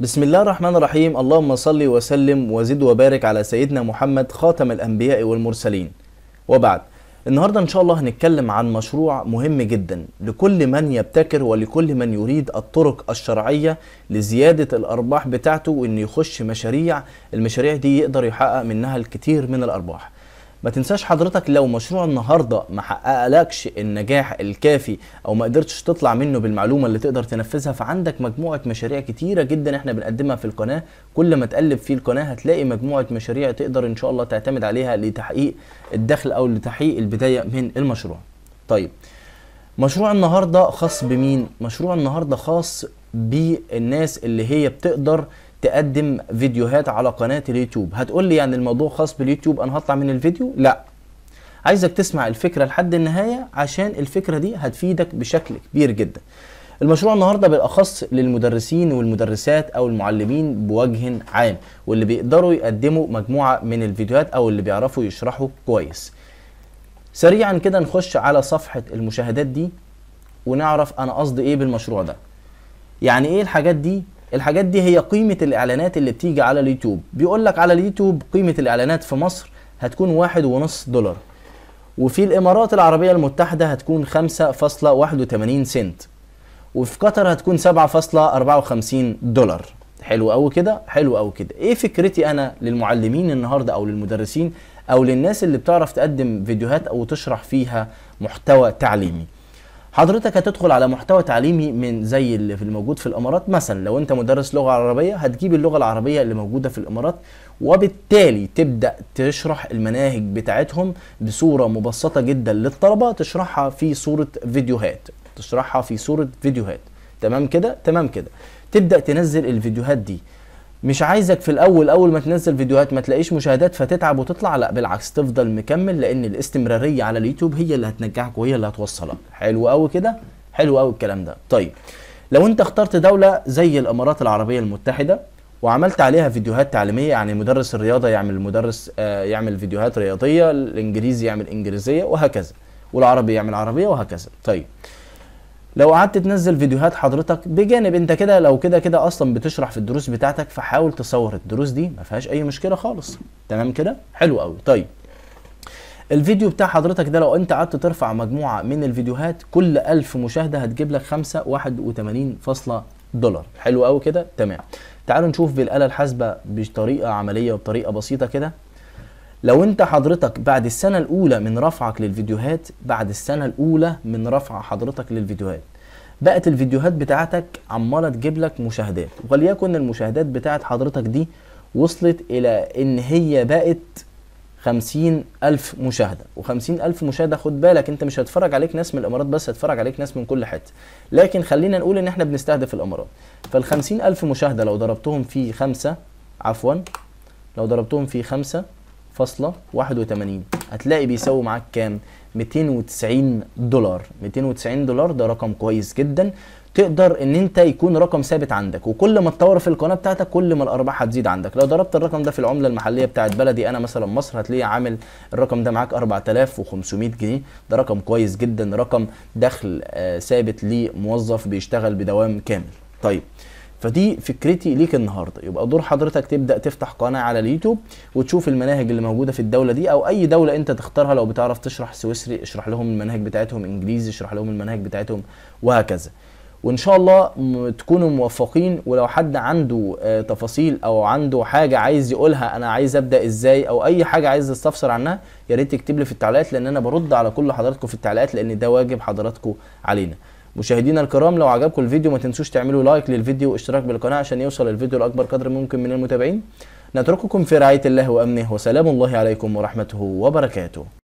بسم الله الرحمن الرحيم اللهم صل وسلم وزد وبارك على سيدنا محمد خاتم الأنبياء والمرسلين وبعد النهاردة إن شاء الله هنتكلم عن مشروع مهم جدا لكل من يبتكر ولكل من يريد الطرق الشرعية لزيادة الأرباح بتاعته وإنه يخش مشاريع المشاريع دي يقدر يحقق منها الكثير من الأرباح ما تنساش حضرتك لو مشروع النهارده ما حققلكش النجاح الكافي او ما قدرتش تطلع منه بالمعلومه اللي تقدر تنفذها فعندك مجموعه مشاريع كتيره جدا احنا بنقدمها في القناه كل ما تقلب في القناه هتلاقي مجموعه مشاريع تقدر ان شاء الله تعتمد عليها لتحقيق الدخل او لتحقيق البدايه من المشروع طيب مشروع النهارده خاص بمين مشروع النهارده خاص بالناس اللي هي بتقدر تقدم فيديوهات على قناه اليوتيوب هتقول لي يعني الموضوع خاص باليوتيوب انا هطلع من الفيديو لا عايزك تسمع الفكره لحد النهايه عشان الفكره دي هتفيدك بشكل كبير جدا المشروع النهارده بالاخص للمدرسين والمدرسات او المعلمين بوجه عام واللي بيقدروا يقدموا مجموعه من الفيديوهات او اللي بيعرفوا يشرحوا كويس سريعا كده نخش على صفحه المشاهدات دي ونعرف انا قصدي ايه بالمشروع ده يعني ايه الحاجات دي الحاجات دي هي قيمه الاعلانات اللي بتيجي على اليوتيوب بيقول لك على اليوتيوب قيمه الاعلانات في مصر هتكون واحد ونص دولار وفي الامارات العربيه المتحده هتكون 5.81 سنت وفي قطر هتكون 7.54 دولار حلو أو كده حلو أو كده ايه فكرتي انا للمعلمين النهارده او للمدرسين او للناس اللي بتعرف تقدم فيديوهات او تشرح فيها محتوى تعليمي حضرتك هتدخل على محتوى تعليمي من زي اللي في الموجود في الامارات مثلا لو انت مدرس لغه عربيه هتجيب اللغه العربيه اللي موجوده في الامارات وبالتالي تبدا تشرح المناهج بتاعتهم بصوره مبسطه جدا للطلبه تشرحها في صوره فيديوهات تشرحها في صوره فيديوهات تمام كده تمام كده تبدا تنزل الفيديوهات دي مش عايزك في الاول اول ما تنزل فيديوهات ما تلاقيش مشاهدات فتتعب وتطلع لا بالعكس تفضل مكمل لان الاستمراريه على اليوتيوب هي اللي هتنجحك وهي اللي هتوصلك حلو قوي كده حلو قوي الكلام ده طيب لو انت اخترت دوله زي الامارات العربيه المتحده وعملت عليها فيديوهات تعليميه يعني مدرس الرياضه يعمل مدرس آه، يعمل فيديوهات رياضيه الانجليزي يعمل انجليزيه وهكذا والعربي يعمل عربيه وهكذا طيب لو قعدت تنزل فيديوهات حضرتك بجانب انت كده لو كده كده اصلا بتشرح في الدروس بتاعتك فحاول تصور الدروس دي ما فيهاش اي مشكله خالص تمام كده حلو قوي طيب الفيديو بتاع حضرتك ده لو انت قعدت ترفع مجموعه من الفيديوهات كل 1000 مشاهده هتجيب لك 581 فاصلة دولار حلو قوي كده تمام تعالوا نشوف بالآلة الحاسبة بطريقة عملية وبطريقة بسيطة كده لو انت حضرتك بعد السنه الاولى من رفعك للفيديوهات بعد السنه الاولى من رفع حضرتك للفيديوهات بقت الفيديوهات بتاعتك عماله تجيب لك مشاهدات وليكن المشاهدات بتاعت حضرتك دي وصلت الى ان هي بقت خمسين ألف مشاهدة وخمسين ألف مشاهدة خد بالك أنت مش هتفرج عليك ناس من الإمارات بس هتفرج عليك ناس من كل حتة لكن خلينا نقول إن إحنا بنستهدف الإمارات فالخمسين ألف مشاهدة لو ضربتهم في خمسة عفوا لو ضربتهم في خمسة فاصلة 81 هتلاقي بيساوي معاك كام 290 دولار 290 دولار ده رقم كويس جدا تقدر ان انت يكون رقم ثابت عندك وكل ما تطور في القناه بتاعتك كل ما الارباح هتزيد عندك لو ضربت الرقم ده في العمله المحليه بتاعت بلدي انا مثلا مصر هتلاقيه عامل الرقم ده معاك 4500 جنيه ده رقم كويس جدا رقم دخل آه، ثابت لموظف بيشتغل بدوام كامل طيب فدي فكرتي ليك النهارده يبقى دور حضرتك تبدا تفتح قناه على اليوتيوب وتشوف المناهج اللي موجوده في الدوله دي او اي دوله انت تختارها لو بتعرف تشرح سويسري اشرح لهم المناهج بتاعتهم انجليزي اشرح لهم المناهج بتاعتهم وهكذا وان شاء الله تكونوا موفقين ولو حد عنده آه، تفاصيل او عنده حاجه عايز يقولها انا عايز ابدا ازاي او اي حاجه عايز استفسر عنها يا ريت تكتب لي في التعليقات لان انا برد على كل حضراتكم في التعليقات لان ده واجب حضراتكم علينا مشاهدينا الكرام لو عجبكم الفيديو ما تنسوش تعملوا لايك للفيديو واشتراك بالقناه عشان يوصل الفيديو لاكبر قدر ممكن من المتابعين نترككم في رعايه الله وامنه وسلام الله عليكم ورحمته وبركاته